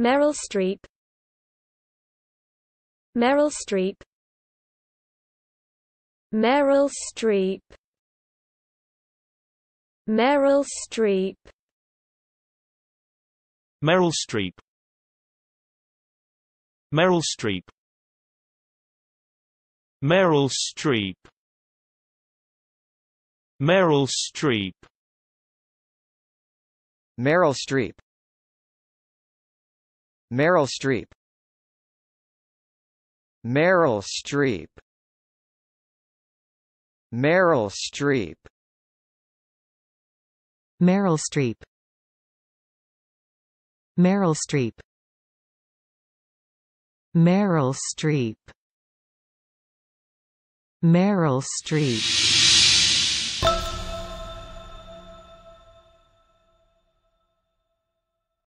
Meryl Streep Meryl Streep Meryl Streep Meryl Streep Meryl Streep Meryl Streep Meryl Streep Meryl Streep Meryl Streep Meryl Streep Meryl Streep Meryl Streep Meryl Streep Meryl Streep Meryl Streep Meryl Streep